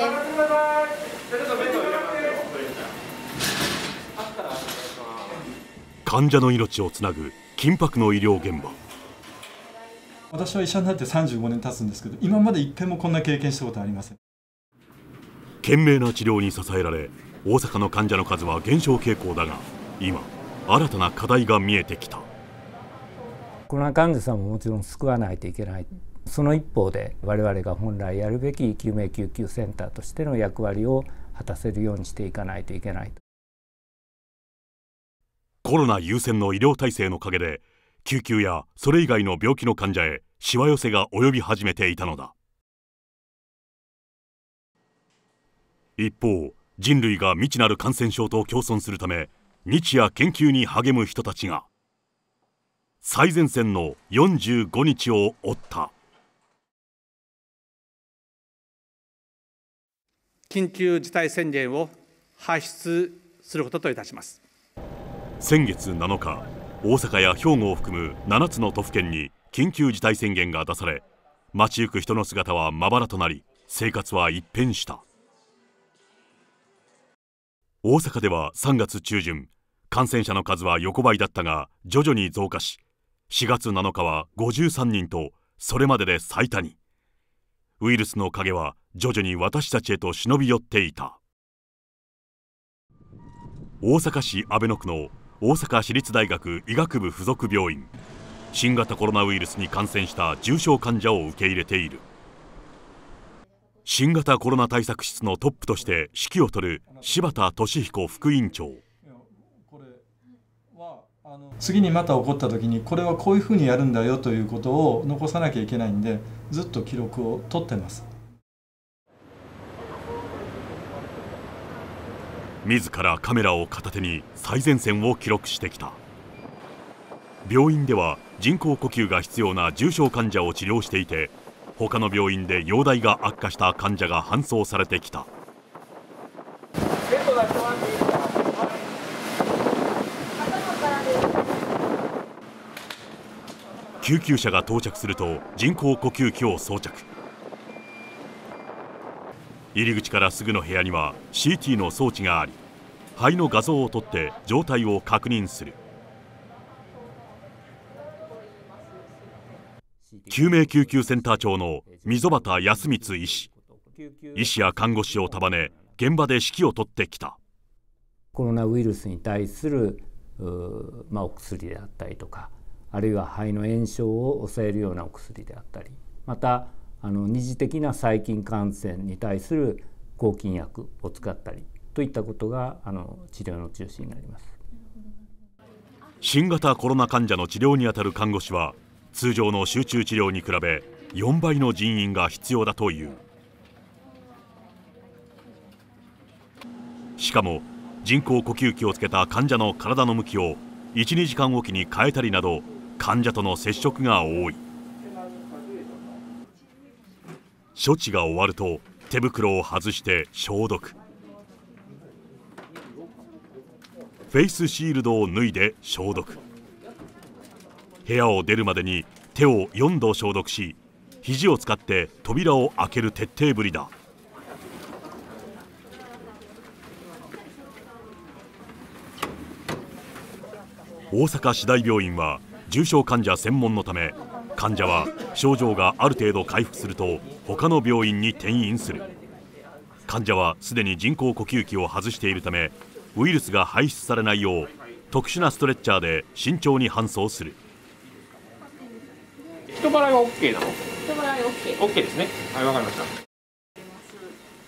です患者の命をつなぐ緊迫の医療現場私は医者になって35年経つんですけど今まで一回もこんな経験したことありません懸命な治療に支えられ大阪の患者の数は減少傾向だが今新たな課題が見えてきたコロナ患者さんももちろん救わないといけないその一方で我々が本来やるべき救命救急センターとしての役割を果たせるようにしていかないといけないコロナ優先の医療体制の陰で救急やそれ以外の病気の患者へしわ寄せが及び始めていたのだ一方人類が未知なる感染症と共存するため日夜研究に励む人たちが最前線の45日を追った。緊急事態宣言を発出することといたします先月7日大阪や兵庫を含む7つの都府県に緊急事態宣言が出され街行く人の姿はまばらとなり生活は一変した大阪では3月中旬感染者の数は横ばいだったが徐々に増加し4月7日は53人とそれまでで最多にウイルスの影は徐々に私たちへと忍び寄っていた大阪市阿倍野区の大阪市立大学医学部附属病院新型コロナウイルスに感染した重症患者を受け入れている新型コロナ対策室のトップとして指揮を執る柴田俊彦副院長次にまた起こった時にこれはこういうふうにやるんだよということを残さなきゃいけないんでずっと記録を取ってます自らカメラを片手に最前線を記録してきた病院では人工呼吸が必要な重症患者を治療していて他の病院で容体が悪化した患者が搬送されてきた。救急車が到着すると人工呼吸器を装着入り口からすぐの部屋には CT の装置があり肺の画像を撮って状態を確認する救命救急センター長の溝端康光医師医師や看護師を束ね現場で指揮を取ってきたコロナウイルスに対するまあ、お薬であったりとかあるいは肺の炎症を抑えるようなお薬であったりまたあの二次的な細菌感染に対する抗菌薬を使ったりといったことがあの治療の中心になります新型コロナ患者の治療に当たる看護師は通常の集中治療に比べ4倍の人員が必要だというしかも人工呼吸器をつけた患者の体の向きを12時間おきに変えたりなど患者との接触が多い処置が終わると手袋を外して消毒フェイスシールドを脱いで消毒部屋を出るまでに手を4度消毒し肘を使って扉を開ける徹底ぶりだ大阪市大病院は重症患者専門のため患者は症状がある程度回復すると他の病院に転院する患者はすでに人工呼吸器を外しているためウイルスが排出されないよう特殊なストレッチャーで慎重に搬送する人払いは OK なの人払い OK, OK ですねはいわかりました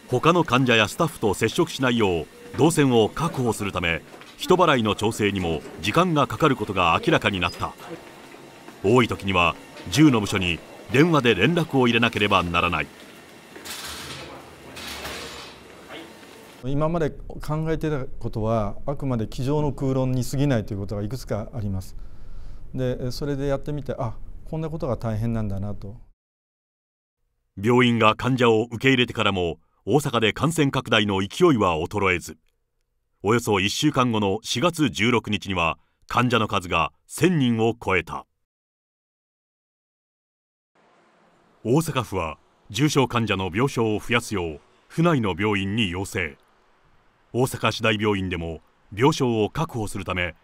他の患者やスタッフと接触しないよう動線を確保するため人払いの調整にも時間がかかることが明らかになった多い時には1の部署に電話で連絡を入れなければならない今まで考えてたことはあくまで机上の空論に過ぎないということがいくつかありますでそれでやってみてあこんなことが大変なんだなと病院が患者を受け入れてからも大阪で感染拡大の勢いは衰えずおよそ1週間後の4月16日には患者の数が1000人を超えた大阪府は重症患者の病床を増やすよう府内の病院に要請大阪市大病院でも病床を確保するため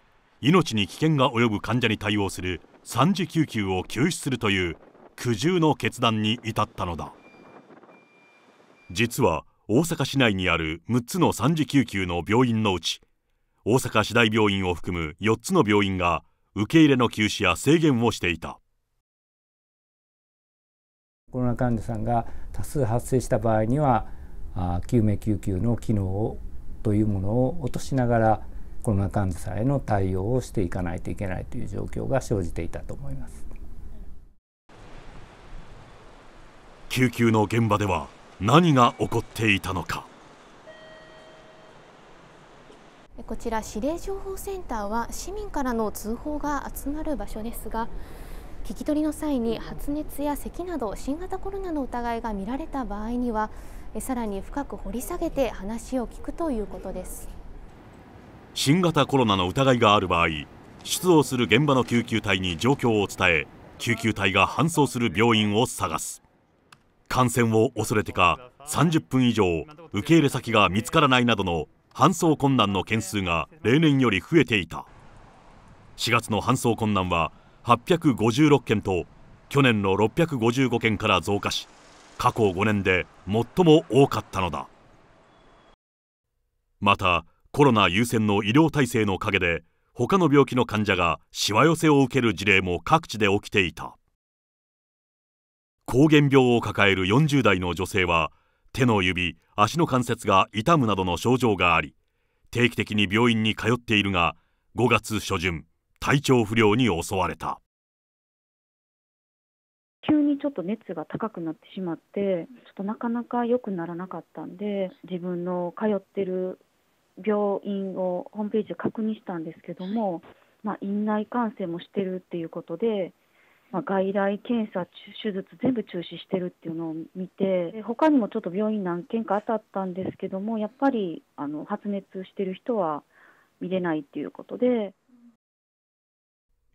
命に危険が及ぶ患者に対応する3次救急を休止するという苦渋の決断に至ったのだ実は大阪市内にある6つの三次救急の病院のうち、大阪市大病院を含む4つの病院が受け入れの休止や制限をしていた。コロナ患者さんが多数発生した場合にはあ救命救急の機能をというものを落としながらコロナ患者さんへの対応をしていかないといけないという状況が生じていたと思います救急の現場では何が起こっていたのかこちら指令情報センターは市民からの通報が集まる場所ですが聞き取りの際に発熱や咳など新型コロナの疑いが見られた場合にはさらに深く掘り下げて話を聞くということです新型コロナの疑いがある場合出動する現場の救急隊に状況を伝え救急隊が搬送する病院を探す感染を恐れてか30分以上受け入れ先が見つからないなどの搬送困難の件数が例年より増えていた4月の搬送困難は856件と去年の655件から増加し過去5年で最も多かったのだまたコロナ優先の医療体制の陰で他の病気の患者がしわ寄せを受ける事例も各地で起きていた膠原病を抱える40代の女性は、手の指、足の関節が痛むなどの症状があり、定期的に病院に通っているが、5月初旬、体調不良に襲われた。急にちょっと熱が高くなってしまって、ちょっとなかなか良くならなかったんで、自分の通ってる病院をホームページで確認したんですけども、まあ、院内感染もしてるっていうことで、まあ、外来検査、手術、全部中止してるっていうのを見て、他にもちょっと病院何件か当たったんですけども、やっぱりあの発熱してる人は見れないっていうことで。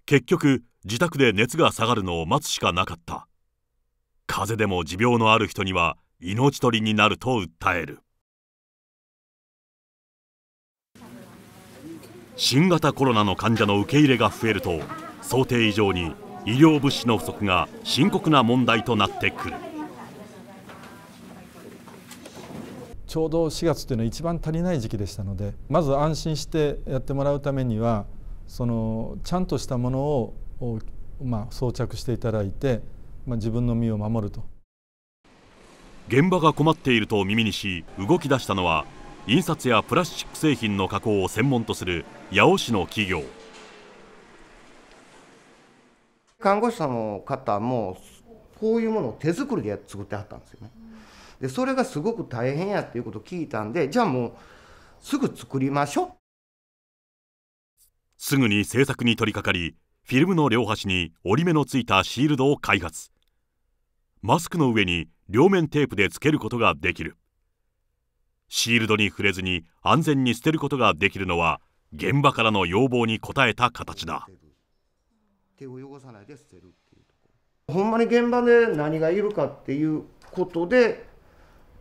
結局、自宅で熱が下がるのを待つしかなかった。風邪でも持病のある人には命取りになると訴える。新型コロナの患者の受け入れが増えると、想定以上に医療物資の不足が深刻な問題となってくるちょうど4月というのは一番足りない時期でしたのでまず安心してやってもらうためにはそのちゃんとしたものを、まあ、装着していただいて、まあ、自分の身を守ると現場が困っていると耳にし動き出したのは印刷やプラスチック製品の加工を専門とする八尾市の企業。看護師さんの方もこういうものを手作りで作ってはったんですよね。でそれがすごく大変やっていうことを聞いたんでじゃあもうすぐ作りましょうすぐに制作に取り掛かりフィルムの両端に折り目のついたシールドを開発マスクの上に両面テープでつけることができるシールドに触れずに安全に捨てることができるのは現場からの要望に応えた形だ。を汚さないで捨てるっていうとこほんまに現場で何がいるかっていうことで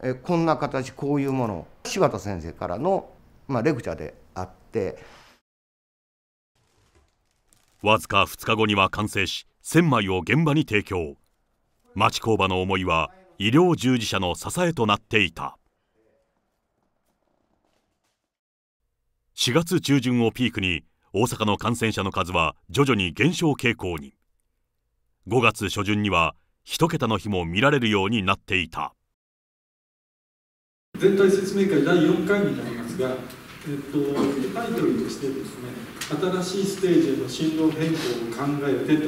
えこんな形こういうもの柴田先生からの、まあ、レクチャーであってわずか2日後には完成し1000枚を現場に提供町工場の思いは医療従事者の支えとなっていた4月中旬をピークに大阪の感染者の数は徐々に減少傾向に。5月初旬には一桁の日も見られるようになっていた。全体説明会第4回になりますが、えっと、タイトルとしてですね、新しいステージへの進路変更を考えてと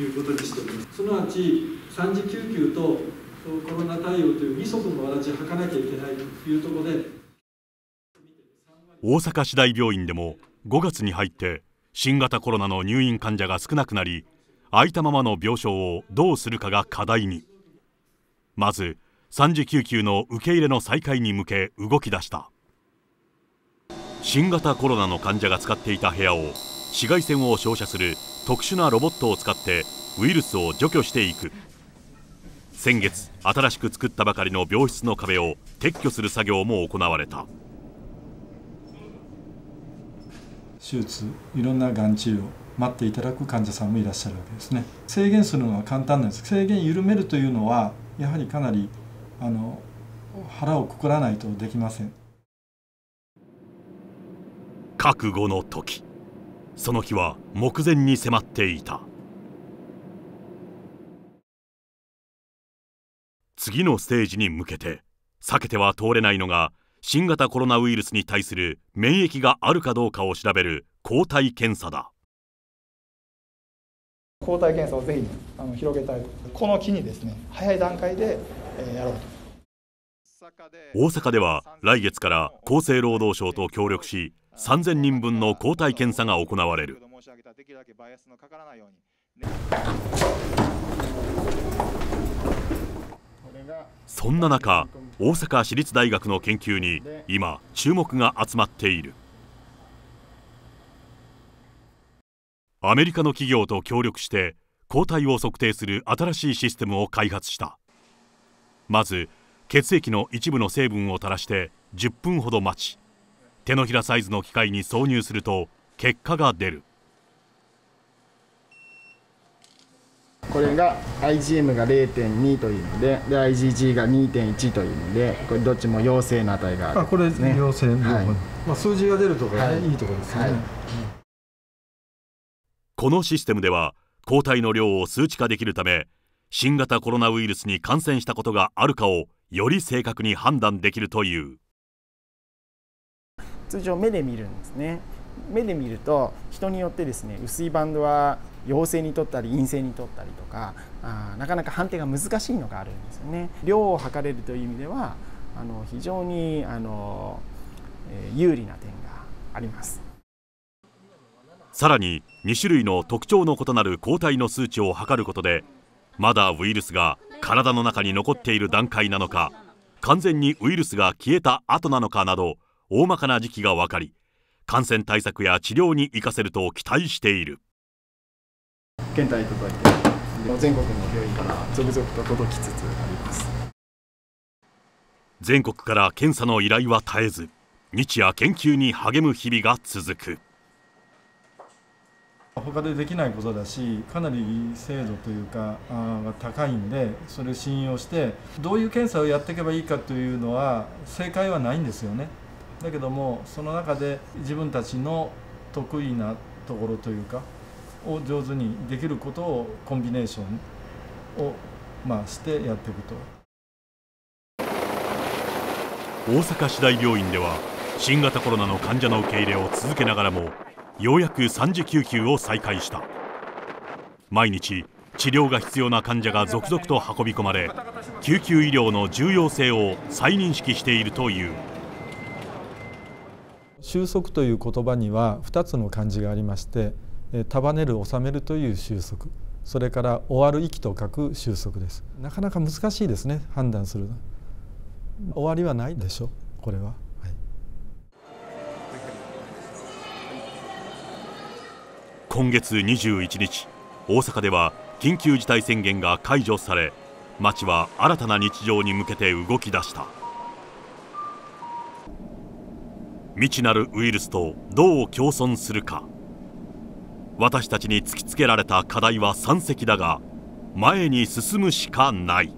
いうことにしております。すなわち、三次救急とコロナ対応という二足のわらじを履かなきゃいけないというところで。大阪市大病院でも5月に入って新型コロナの入院患者が少なくなり空いたままの病床をどうするかが課題にまず3次救急の受け入れの再開に向け動き出した新型コロナの患者が使っていた部屋を紫外線を照射する特殊なロボットを使ってウイルスを除去していく先月新しく作ったばかりの病室の壁を撤去する作業も行われた手術いろんながん治療待っていただく患者さんもいらっしゃるわけですね制限するのは簡単なんです制限緩めるというのはやはりかなりあの腹をくくらないとできません覚悟の時その日は目前に迫っていた次のステージに向けて避けては通れないのが新型コロナウイルスに対する免疫があるかどうかを調べる抗体検査だ抗体検査をぜひあの広げたいこの機にですね早い段階で、えー、やろうと大阪では来月から厚生労働省と協力し3000人分の抗体検査が行われるそんな中大阪市立大学の研究に今注目が集まっているアメリカの企業と協力して抗体を測定する新しいシステムを開発したまず血液の一部の成分を垂らして10分ほど待ち手のひらサイズの機械に挿入すると結果が出るこれが IgM が0.2というのでで IgG が2.1というのでこれどっちも陽性の値がある、ね、あこれ陽性の、はいまあ、数字が出るとか、ね、はい、いいとこですね、はいこのシステムでは抗体の量を数値化できるため新型コロナウイルスに感染したことがあるかをより正確に判断できるという通常目で見るんですね目で見ると人によってですね薄いバンドは陽性にとったり陰性にとったりとかあなかなか判定が難しいのがあるんですよね。量を測れるという意味ではあの非常にあの、えー、有利な点がありますさらに2種類の特徴の異なる抗体の数値を測ることでまだウイルスが体の中に残っている段階なのか完全にウイルスが消えた後なのかなど大まかな時期が分かり感染対策や治療に生かせると期待している。県体届いて全国の病院から続々と届きつつあります全国から検査の依頼は絶えず日夜研究に励む日々が続く他でできないことだしかなり精度というかあ高いんでそれを信用してどういう検査をやっていけばいいかというのは正解はないんですよねだけどもその中で自分たちの得意なところというかを上手にできることをコンビネーションを、まあ、してやっていくと大阪市大病院では新型コロナの患者の受け入れを続けながらもようやく3次救急を再開した毎日治療が必要な患者が続々と運び込まれ救急医療の重要性を再認識しているという収束という言葉には2つの漢字がありまして束ねる収めるという収束それから終わる息と書く収束ですなかなか難しいですね判断する終わりはないでしょうこれは。今月21日、大阪では緊急事態宣言が解除され、町は新たな日常に向けて動き出した。未知なるウイルスとどう共存するか。私たちに突きつけられた課題は山積だが前に進むしかない